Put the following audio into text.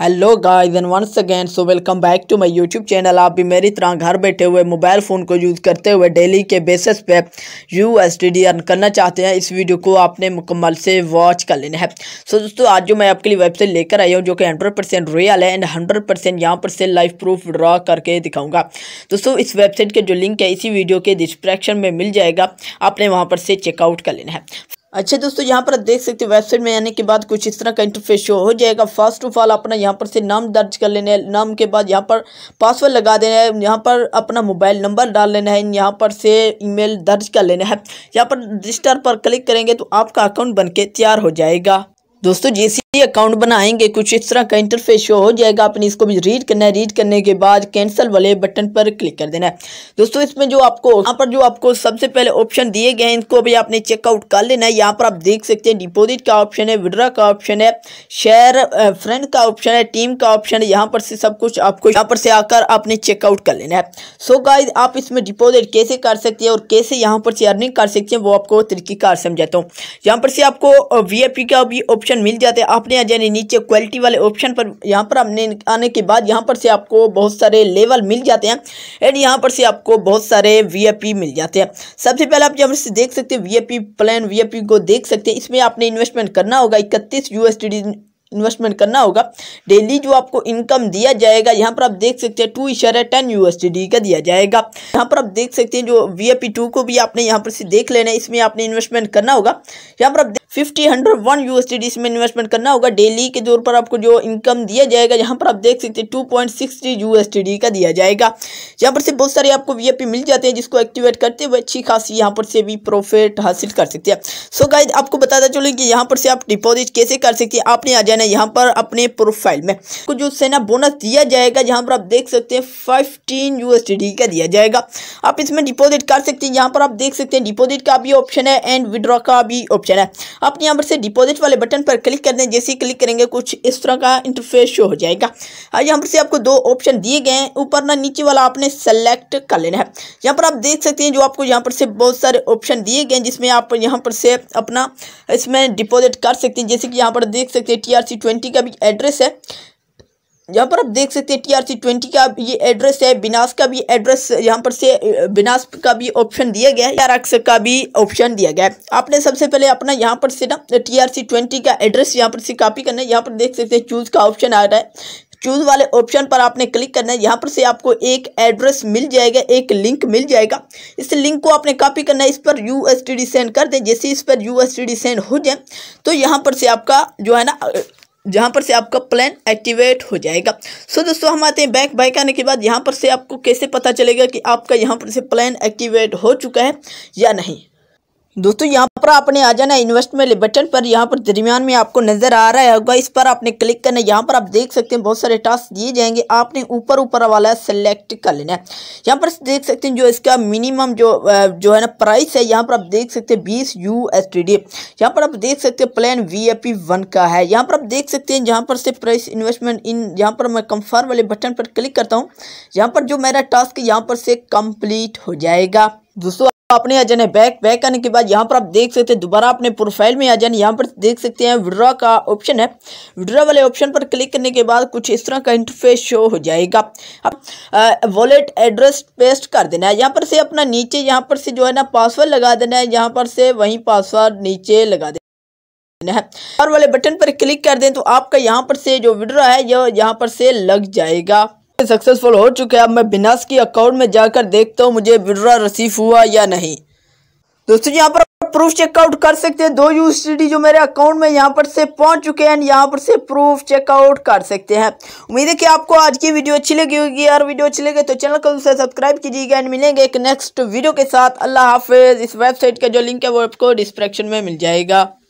hello guys and once again so welcome back to my YouTube channel आप भी मेरी तरह घर बैठे हुए मोबाइल फ़ोन को यूज़ करते हुए डेली के बेसिस पे यू एस डी अर्न करना चाहते हैं इस वीडियो को आपने मुकम्मल से वॉच कर लेना है सो so, दोस्तों आज जो मैं आपके लिए वेबसाइट लेकर आया हूँ जो कि हंड्रेड परसेंट रियल है एंड हंड्रेड परसेंट यहाँ पर से लाइफ प्रूफ ड्रॉ करके दिखाऊँगा दोस्तों इस वेबसाइट के जो लिंक है इसी वीडियो के डिस्क्रिप्शन में मिल जाएगा आपने वहाँ पर से चेकआउट कर लेना है अच्छा दोस्तों यहाँ पर देख सकते हो वेबसाइट में आने के बाद कुछ इस तरह का इंटरफेस शो हो जाएगा फर्स्ट ऑफ ऑल अपना यहाँ पर से नाम दर्ज कर लेना है नाम के बाद यहाँ पर पासवर्ड लगा देना है यहाँ पर अपना मोबाइल नंबर डाल लेना है यहाँ पर से ईमेल दर्ज कर लेना है यहाँ पर रजिस्टर पर क्लिक करेंगे तो आपका अकाउंट बन तैयार हो जाएगा दोस्तों जैसे अकाउंट बनाएंगे कुछ इस तरह का इंटरफेस शो हो जाएगा आपने इसको भी रीड करना है रीड करने के बाद कैंसिल वाले बटन पर क्लिक कर देना है दोस्तों इसमें जो आपको यहाँ पर जो आपको सबसे पहले ऑप्शन दिए गए हैं इनको भी आपने चेकआउट कर लेना है यहाँ पर आप देख सकते हैं डिपॉजिट का ऑप्शन है विड्रा का ऑप्शन है शेयर फ्रेंड का ऑप्शन है टीम का ऑप्शन है यहाँ पर से सब कुछ आपको यहाँ पर से आकर आपने चेकआउट कर लेना है सो गाइज आप इसमें डिपोजिट कैसे कर सकते हैं और कैसे यहाँ पर से अर्निंग कर सकते हैं वो आपको तरीक़ेकार समझाता हूँ यहाँ पर से आपको वी का भी ऑप्शन मिल जाता है अपने आ जाने नीचे क्वालिटी वाले ऑप्शन पर यहाँ पर आपने आने के बाद यहाँ पर से आपको बहुत सारे लेवल मिल जाते हैं एंड यहाँ पर से आपको बहुत सारे वी मिल जाते हैं सबसे पहले आप यहाँ से देख सकते हैं वी प्लान वी को देख सकते हैं इसमें आपने इन्वेस्टमेंट करना होगा इकतीस यू इन्वेस्टमेंट करना होगा डेली जो आपको इनकम दिया जाएगा यहाँ पर आप देख सकते हैं टू है टेन यूएसडी का दिया जाएगा यहाँ पर आप देख सकते हैं जो वी टू को भी आपने यहाँ पर से देख लेना है इसमें आपने इन्वेस्टमेंट करना होगा यहाँ पर आप फिफ्टी हंड्रेड वन यू इसमें इन्वेस्टमेंट करना होगा डेली के दौर पर आपको जो इनकम दिया जाएगा यहाँ पर आप देख सकते हैं टू पॉइंट सिक्सटी यूएसडी का दिया जाएगा यहाँ पर से बहुत सारे आपको वी मिल जाते हैं जिसको एक्टिवेट करते हुए अच्छी खासी यहाँ पर से भी प्रॉफिट हासिल कर सकते हैं सो so गाइज आपको बताता चलूँ कि यहाँ पर से आप डिपॉजिट कैसे कर सकते हैं आपने आ जाना ना यहाँ पर अपने प्रोफाइल में कुछ जो है ना बोनस दिया जाएगा जहाँ पर आप देख सकते हैं फिफ्टीन यू का दिया जाएगा आप इसमें डिपॉजिट कर सकते हैं यहाँ पर आप देख सकते हैं डिपॉजिट का भी ऑप्शन है एंड विड्रॉ का भी ऑप्शन है आप यहाँ पर से डिपॉजिट वाले बटन पर क्लिक कर दें जैसे ही क्लिक करेंगे कुछ इस तरह का इंटरफेस शो हो जाएगा हाँ, यहाँ पर से आपको दो ऑप्शन दिए गए हैं ऊपर ना नीचे वाला आपने सेलेक्ट कर लेना है यहाँ पर आप देख सकते हैं जो आपको यहाँ पर से बहुत सारे ऑप्शन दिए गए हैं जिसमें आप यहाँ पर से अपना इसमें डिपॉजिट कर सकते हैं जैसे कि यहाँ पर देख सकते हैं टी टी ट्वेंटी का भी एड्रेस है यहाँ पर आप देख सकते हैं टी आर सी ट्वेंटी का ये एड्रेस है विनाश का भी एड्रेस यहाँ पर से विनाश का भी ऑप्शन दिया गया है आरक्ष का भी ऑप्शन दिया गया है आपने सबसे पहले अपना यहाँ पर से ना टी आर सी ट्वेंटी का एड्रेस यहाँ पर से कॉपी करना है यहाँ पर देख सकते हैं चूज़ का ऑप्शन आ रहा है चूज वाले ऑप्शन पर आपने क्लिक करना है यहाँ पर से आपको एक एड्रेस मिल जाएगा एक लिंक मिल जाएगा इस लिंक को आपने कॉपी करना है इस पर यू सेंड कर दें जैसे इस पर यू सेंड हो जाए तो यहाँ पर से आपका जो है ना जहाँ पर से आपका प्लान एक्टिवेट हो जाएगा सो so, दोस्तों हम आते हैं बैंक बैंक आने के बाद यहाँ पर से आपको कैसे पता चलेगा कि आपका यहाँ पर से प्लान एक्टिवेट हो चुका है या नहीं दोस्तों यहाँ पर आपने आ जाना है इन्वेस्टमेंट बटन पर यहाँ पर दरमियान में आपको नजर आ रहा होगा इस पर आपने क्लिक करना है यहाँ पर आप देख सकते हैं बहुत सारे टास्क दिए जाएंगे आपने ऊपर ऊपर वाला सेलेक्ट कर लेना है यहाँ पर देख सकते हैं जो इसका मिनिमम जो जो है ना प्राइस है यहाँ पर आप देख सकते हैं बीस यू एस टी डी यहाँ पर आप देख सकते हैं plan V A P one का है यहाँ पर आप देख सकते हैं जहाँ पर से प्राइस इन्वेस्टमेंट इन यहाँ पर मैं कंफर्म वाले बटन पर क्लिक करता हूँ यहाँ पर जो मेरा टास्क यहाँ पर से कंप्लीट हो जाएगा दोस्तों अपने आ जाना बैक बैक करने के बाद यहाँ पर आप देख सकते हैं दोबारा अपने प्रोफाइल में आ जाना यहाँ पर देख सकते हैं विड्रॉ का ऑप्शन है विड्रॉ वाले ऑप्शन पर क्लिक करने के बाद कुछ इस तरह का इंटरफेस शो हो जाएगा अब वॉलेट एड्रेस पेस्ट कर देना है यहाँ पर से अपना नीचे यहाँ पर से जो है ना पासवर्ड लगा देना है यहाँ पर से वहीं पासवर्ड नीचे लगा देना है और वाले बटन पर क्लिक कर दें तो आपका यहां पर से जो विड्रॉ है यह यहां पर से लग जाएगा सक्सेसफुल हो चुके हैं अब मैं बिनास की अकाउंट में जाकर देखता हूँ मुझे विड्रा रसीफ हुआ या नहीं दोस्तों यहाँ पर प्रूफ चेकआउट कर सकते हैं दो यूएसडी जो मेरे अकाउंट में यहाँ पर से पहुँच चुके हैं यहाँ पर से प्रूफ चेकआउट कर सकते हैं उम्मीद है कि आपको आज की वीडियो अच्छी लगी होगी यार वीडियो अच्छी लगे तो चैनल को सब्सक्राइब कीजिएगा एंड मिलेंगे एक नेक्स्ट वीडियो के साथ अल्लाह हाफिज़ इस वेबसाइट का जो लिंक है वो आपको डिस्क्रिप्शन में मिल जाएगा